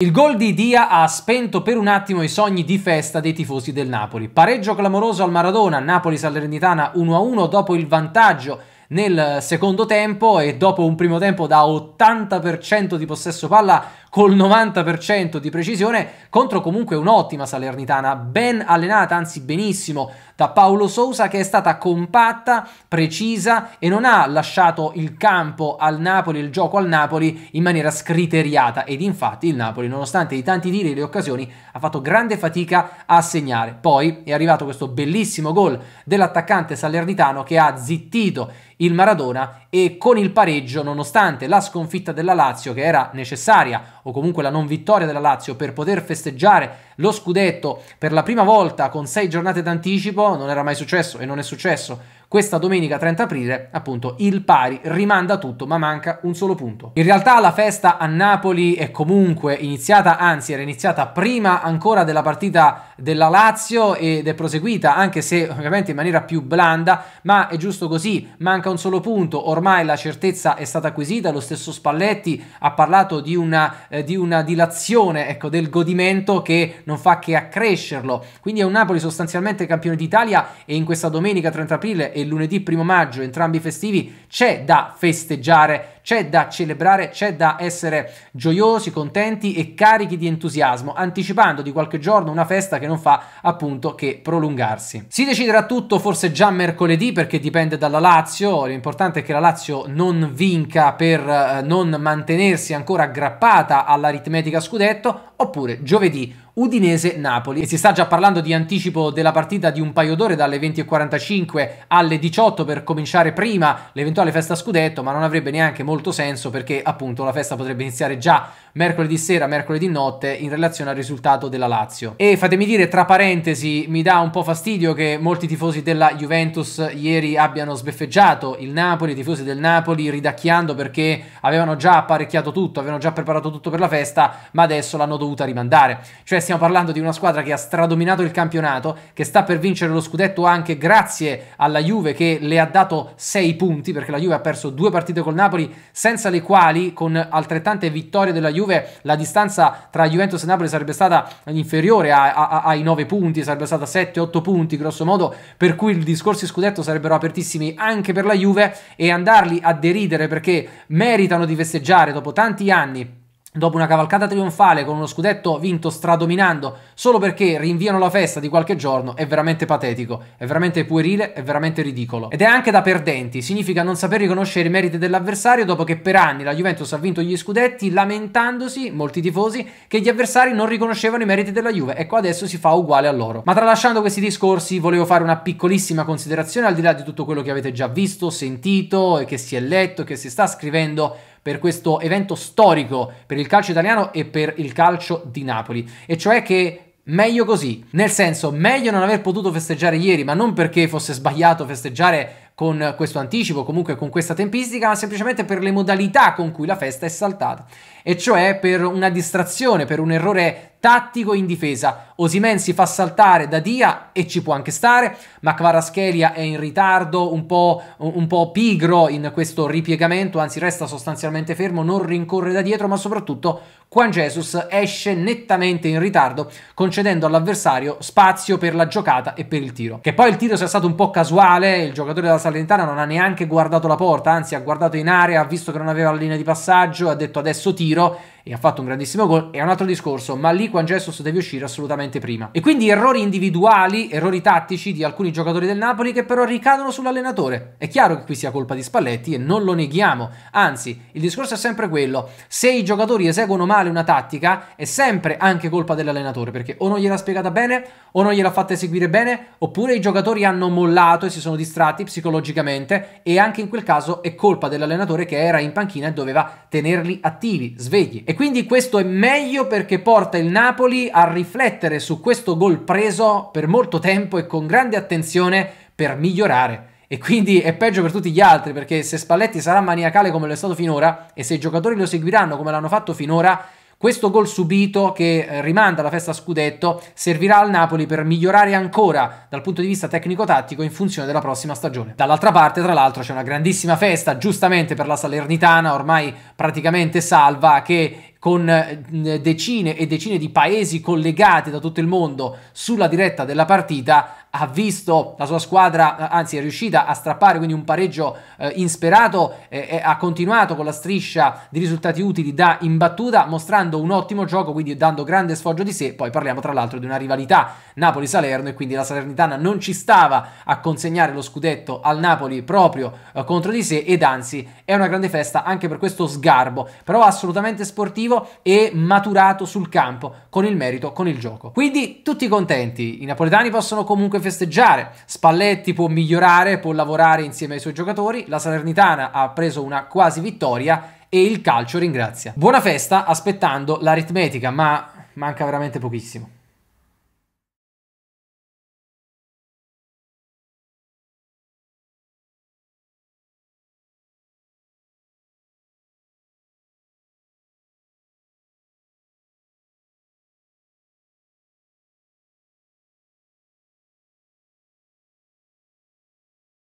Il gol di Dia ha spento per un attimo i sogni di festa dei tifosi del Napoli. Pareggio clamoroso al Maradona, Napoli-Salernitana 1-1 dopo il vantaggio nel secondo tempo e dopo un primo tempo da 80% di possesso palla col 90% di precisione contro comunque un'ottima Salernitana, ben allenata, anzi benissimo, da Paolo Sousa che è stata compatta, precisa e non ha lasciato il campo al Napoli, il gioco al Napoli in maniera scriteriata ed infatti il Napoli nonostante i tanti tiri e le occasioni ha fatto grande fatica a segnare. Poi è arrivato questo bellissimo gol dell'attaccante salernitano che ha zittito il Maradona e con il pareggio, nonostante la sconfitta della Lazio che era necessaria o comunque la non vittoria della Lazio per poter festeggiare lo scudetto per la prima volta con sei giornate d'anticipo, non era mai successo e non è successo questa domenica 30 aprile, appunto, il pari rimanda tutto, ma manca un solo punto. In realtà la festa a Napoli è comunque iniziata, anzi era iniziata prima ancora della partita della Lazio ed è proseguita, anche se ovviamente in maniera più blanda, ma è giusto così, manca un solo punto, ormai la certezza è stata acquisita, lo stesso Spalletti ha parlato di una, eh, di una dilazione ecco, del godimento che non fa che accrescerlo. Quindi è un Napoli sostanzialmente campione d'Italia e in questa domenica 30 aprile e lunedì 1 maggio, entrambi festivi, c'è da festeggiare c'è da celebrare, c'è da essere gioiosi, contenti e carichi di entusiasmo, anticipando di qualche giorno una festa che non fa appunto che prolungarsi. Si deciderà tutto forse già mercoledì perché dipende dalla Lazio, l'importante è che la Lazio non vinca per eh, non mantenersi ancora aggrappata all'aritmetica scudetto, oppure giovedì Udinese-Napoli. E si sta già parlando di anticipo della partita di un paio d'ore dalle 20.45 alle 18 per cominciare prima l'eventuale festa scudetto, ma non avrebbe neanche molto molto senso perché appunto la festa potrebbe iniziare già mercoledì sera, mercoledì notte in relazione al risultato della Lazio. E fatemi dire, tra parentesi, mi dà un po' fastidio che molti tifosi della Juventus ieri abbiano sbeffeggiato il Napoli, i tifosi del Napoli ridacchiando perché avevano già apparecchiato tutto, avevano già preparato tutto per la festa, ma adesso l'hanno dovuta rimandare. Cioè stiamo parlando di una squadra che ha stradominato il campionato, che sta per vincere lo scudetto anche grazie alla Juve che le ha dato 6 punti perché la Juve ha perso due partite col Napoli senza le quali con altrettante vittorie della Juve la distanza tra Juventus e Napoli sarebbe stata inferiore a, a, ai 9 punti, sarebbe stata 7-8 punti grosso modo, per cui il discorso di scudetto sarebbero apertissimi anche per la Juve e andarli a deridere perché meritano di festeggiare dopo tanti anni dopo una cavalcata trionfale con uno scudetto vinto stradominando solo perché rinviano la festa di qualche giorno è veramente patetico, è veramente puerile, è veramente ridicolo. Ed è anche da perdenti, significa non saper riconoscere i meriti dell'avversario dopo che per anni la Juventus ha vinto gli scudetti lamentandosi, molti tifosi, che gli avversari non riconoscevano i meriti della Juve Ecco adesso si fa uguale a loro. Ma tralasciando questi discorsi volevo fare una piccolissima considerazione al di là di tutto quello che avete già visto, sentito e che si è letto, e che si sta scrivendo per questo evento storico per il calcio italiano e per il calcio di Napoli, e cioè che meglio così. Nel senso, meglio non aver potuto festeggiare ieri, ma non perché fosse sbagliato festeggiare con questo anticipo, comunque con questa tempistica, ma semplicemente per le modalità con cui la festa è saltata e cioè per una distrazione, per un errore tattico in difesa. Osimen si fa saltare da Dia e ci può anche stare, ma Kvaraschelia è in ritardo, un po', un po', pigro in questo ripiegamento, anzi resta sostanzialmente fermo, non rincorre da dietro, ma soprattutto Juan Jesus esce nettamente in ritardo, concedendo all'avversario spazio per la giocata e per il tiro. Che poi il tiro sia stato un po' casuale, il giocatore della Salentana non ha neanche guardato la porta, anzi ha guardato in area, ha visto che non aveva la linea di passaggio, ha detto adesso tiro, giro e ha fatto un grandissimo gol, è un altro discorso, ma lì Juan Jesus deve uscire assolutamente prima. E quindi errori individuali, errori tattici di alcuni giocatori del Napoli che però ricadono sull'allenatore. È chiaro che qui sia colpa di Spalletti e non lo neghiamo, anzi il discorso è sempre quello, se i giocatori eseguono male una tattica è sempre anche colpa dell'allenatore perché o non gliela ha spiegata bene o non gliela ha fatta eseguire bene oppure i giocatori hanno mollato e si sono distratti psicologicamente e anche in quel caso è colpa dell'allenatore che era in panchina e doveva tenerli attivi, svegli. E quindi questo è meglio perché porta il Napoli a riflettere su questo gol preso per molto tempo e con grande attenzione per migliorare. E quindi è peggio per tutti gli altri perché se Spalletti sarà maniacale come lo è stato finora e se i giocatori lo seguiranno come l'hanno fatto finora, questo gol subito che eh, rimanda la festa scudetto servirà al Napoli per migliorare ancora dal punto di vista tecnico-tattico in funzione della prossima stagione. Dall'altra parte, tra l'altro, c'è una grandissima festa giustamente per la Salernitana, ormai praticamente salva, che con eh, decine e decine di paesi collegati da tutto il mondo sulla diretta della partita ha visto la sua squadra, eh, anzi è riuscita a strappare quindi un pareggio eh, insperato, eh, ha continuato con la striscia di risultati utili da imbattuta, mostrando un ottimo gioco, quindi dando grande sfoggio di sé, poi parliamo tra l'altro di una rivalità Napoli-Salerno e quindi la Salernitana non ci stava a consegnare lo scudetto al Napoli proprio eh, contro di sé ed anzi è una grande festa anche per questo sgarbo, però assolutamente sportivo e maturato sul campo, con il merito, con il gioco. Quindi tutti contenti, i napoletani possono comunque che festeggiare. Spalletti può migliorare, può lavorare insieme ai suoi giocatori. La Salernitana ha preso una quasi vittoria e il calcio ringrazia. Buona festa aspettando l'aritmetica, ma manca veramente pochissimo.